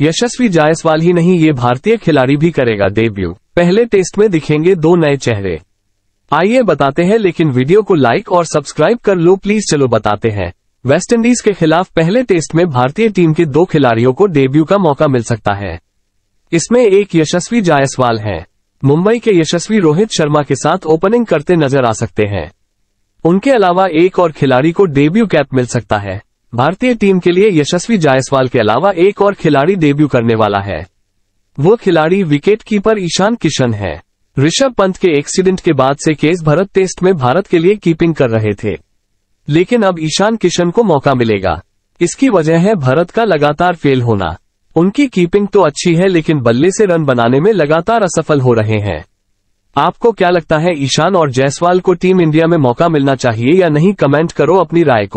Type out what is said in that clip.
यशस्वी जायसवाल ही नहीं ये भारतीय खिलाड़ी भी करेगा डेब्यू पहले टेस्ट में दिखेंगे दो नए चेहरे आइए बताते हैं लेकिन वीडियो को लाइक और सब्सक्राइब कर लो प्लीज चलो बताते हैं वेस्टइंडीज के खिलाफ पहले टेस्ट में भारतीय टीम के दो खिलाड़ियों को डेब्यू का मौका मिल सकता है इसमें एक यशस्वी जायसवाल है मुंबई के यशस्वी रोहित शर्मा के साथ ओपनिंग करते नजर आ सकते हैं उनके अलावा एक और खिलाड़ी को डेब्यू कैप मिल सकता है भारतीय टीम के लिए यशस्वी जायसवाल के अलावा एक और खिलाड़ी डेब्यू करने वाला है वो खिलाड़ी विकेटकीपर ईशान किशन है ऋषभ पंत के एक्सीडेंट के बाद से केस भरत टेस्ट में भारत के लिए कीपिंग कर रहे थे लेकिन अब ईशान किशन को मौका मिलेगा इसकी वजह है भारत का लगातार फेल होना उनकी कीपिंग तो अच्छी है लेकिन बल्ले से रन बनाने में लगातार असफल हो रहे हैं आपको क्या लगता है ईशान और जायसवाल को टीम इंडिया में मौका मिलना चाहिए या नहीं कमेंट करो अपनी राय को